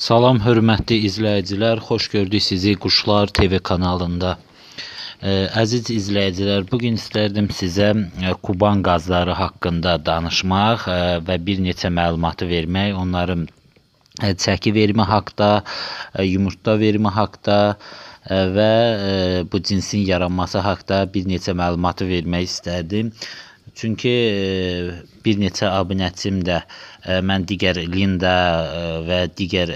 Salam hörmətli izləyicilər, xoş gördük sizi Quşlar TV kanalında. Əziz izləyicilər, bu gün istərdim sizə Kuban qazları haqqında danışmaq və bir neçə məlumatı vermək, onların çəki verimi haqqda, yumurta verimi haqqda və bu cinsin yaranması haqqda bir neçə məlumatı vermək istərdim. Çünki bir neçə abunəçim də mən digər Linda və digər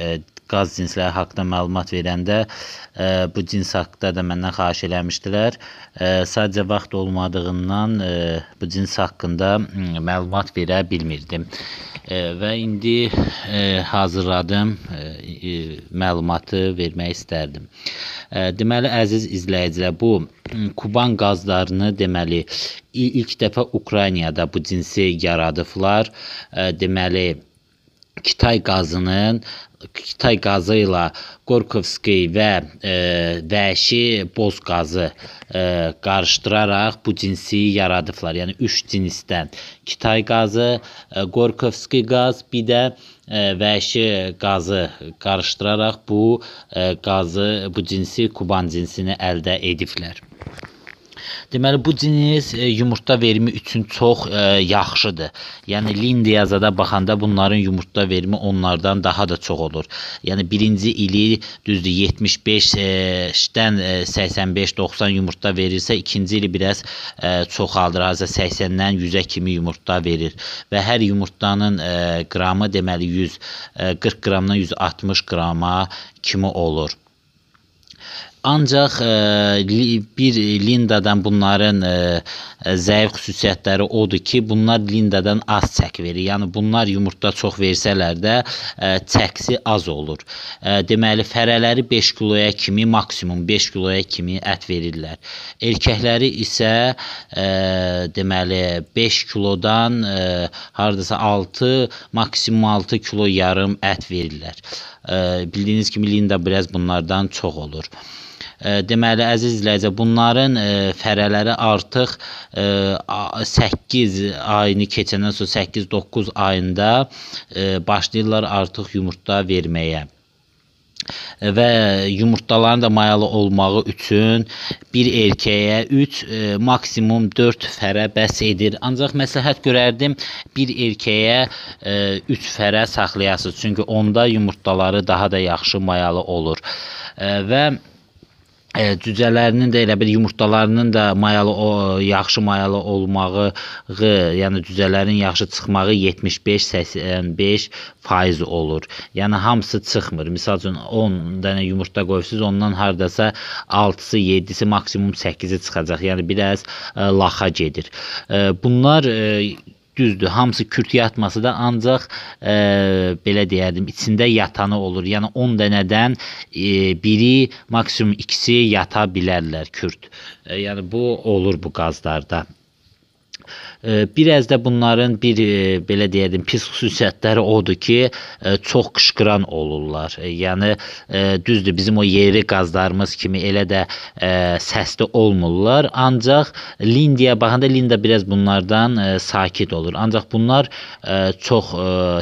qaz cinsləri haqqında məlumat verəndə e, bu cins haqqında da məndən xahiş eləmişdilər. E, sadəcə vaxt olmadığından e, bu cins haqqında məlumat verə bilmirdim. Və indi hazırladım məlumatı vermək istərdim. Deməli əziz izləyicilər, bu Kuban qazlarını deməli ilk dəfə Ukraynada bu cinsi yaradıblar. Deməli Kitay qazının Kitay qazı ilə Qorkovski və e, vəhşi boz qazı e, qarışdıraraq bu cinsi yaradıblar. Yəni üç cinsdən Kitay qazı, e, Qorkovski qaz, bir də e, vəhşi qazı qarışdıraraq bu e, qazı, bu cinsi Kuban cinsini əldə ediblər. Deməli bu cins e, yumurta verimi üçün çox ə, e, yaxşıdır. Yəni lindiyazada baxanda bunların yumurta verimi onlardan daha da çox olur. Yəni birinci ili düzdür 75-dən 85-90 e, yumurta verirsə, ikinci ili biraz ə, çoxaldır. Hazırda 80-dən 100-ə kimi yumurta verir və hər yumurtanın ə, qramı deməli 100 40 qramdan 160 qrama kimi olur. Ancaq e, bir Lindadan bunların e, e, zəif xüsusiyyətləri odur ki, bunlar Lindadan az çək verir. Yəni bunlar yumurta çox versələr də çəksi az olur. Deməli fərələri 5 kiloya kimi maksimum 5 kiloya kimi ət verirlər. Erkəkləri isə deməli 5 kilodan hardasa 6 maksimum 6 kilo yarım ət verirlər. Bildiyiniz kimi Linda biraz bunlardan çox olur. Deməli əziz izləyicə, bunların fərələri artıq 8 ayını keçəndən sonra 8-9 ayında başlayırlar artıq yumurta verməyə və yumurtlaların da mayalı olmağı üçün bir erkəyə 3 maksimum 4 fərə bəs edir. Ancaq məsləhət görərdim bir erkəyə 3 fərə saxlayasınız. Çünki onda yumurtlaları daha da yaxşı mayalı olur. Və ə, cücələrinin də elə bir yumurtalarının da mayalı o yaxşı mayalı olmağı, yəni cücələrin yaxşı çıxmağı 75-85% olur. Yəni hamısı çıxmır. Məsəl üçün 10 dənə yumurta qoyursunuz, ondan hardasa 6-sı, 7-si, maksimum 8-i çıxacaq. Yəni biraz ə, laxa gedir. Ə, bunlar ə, düzdür, hamısı kürt yatması da ancaq e, belə deyərdim, içində yatanı olur. Yəni 10 dənədən e, biri, maksimum ikisi yata bilərlər kürt. E, yəni bu olur bu qazlarda biraz da bunların bir e, belə deyərdim pis xüsusiyyətləri odur ki, e, çox qışqıran olurlar. E, yəni düzdür, bizim o yeri qazlarımız kimi elə də səsli olmurlar, ancaq Lindiya baxanda Linda biraz bunlardan sakit olur. Ancaq bunlar çox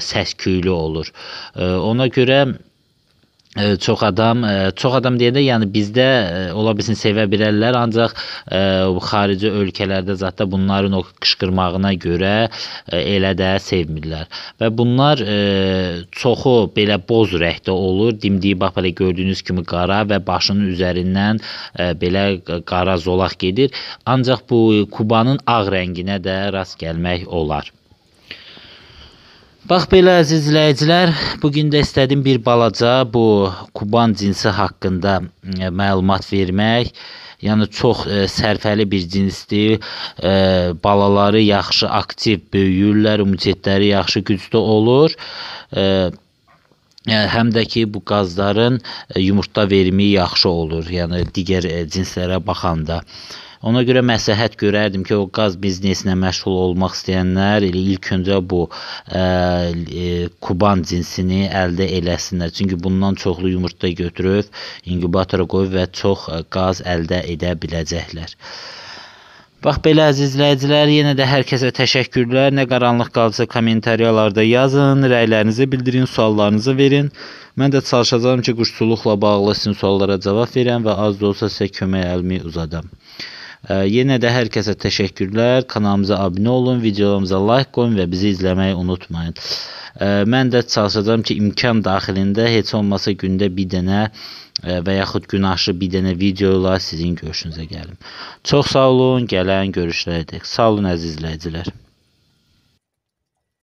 səs-küylü olur. Ona görə çox adam, çox adam deyəndə, yəni bizdə ola bilsin sevə bilərlər, ancaq xarici ölkələrdə zətdə bunların o qışqırmağına görə elə də sevmirlər. Və bunlar çoxu belə boz rəngdə olur. Dimdiyi bax belə gördüyünüz kimi qara və başının üzərindən belə qara zolaq gedir. Ancaq bu Kubanın ağ rənginə də rast gəlmək olar. Bax belə əziz izləyicilər, bu gün də istədim bir balaca bu kuban cinsi haqqında e, məlumat vermək. Yəni çox ə, e, sərfəli bir cinsdir. Ə, e, balaları yaxşı aktiv böyüyürlər, immunitetləri yaxşı güclü olur. Ə, həm də ki bu qazların yumurta verimi yaxşı olur, yəni digər cinslərə baxanda. Ona görə məsləhət görərdim ki, o qaz biznesinə məşğul olmaq istəyənlər ilk öncə bu ə, ə, e, kuban cinsini əldə eləsinlər. Çünki bundan çoxlu yumurta götürüb inkubatora qoyub və çox qaz əldə edə biləcəklər. Bax belə əzizləyicilər, yenə də hər kəsə təşəkkürlər. Nə qaranlıq qalsa kommentariyalarda yazın, rəylərinizi bildirin, suallarınızı verin. Mən də çalışacağam ki, quşçuluqla bağlı sizin suallara cavab verəm və az da olsa sizə kömək əlimi uzadam. Yenə də hər kəsə təşəkkürlər. Kanalımıza abunə olun, videolarımıza like qoyun və bizi izləməyi unutmayın. Mən də çalışacağam ki, imkan daxilində heç olmasa gündə bir dənə e, və yaxud gün aşı bir dənə video ilə sizin görüşünüzə gəlim. Çox sağ olun, gələn görüşlərdik. Sağ olun əziz izləyicilər.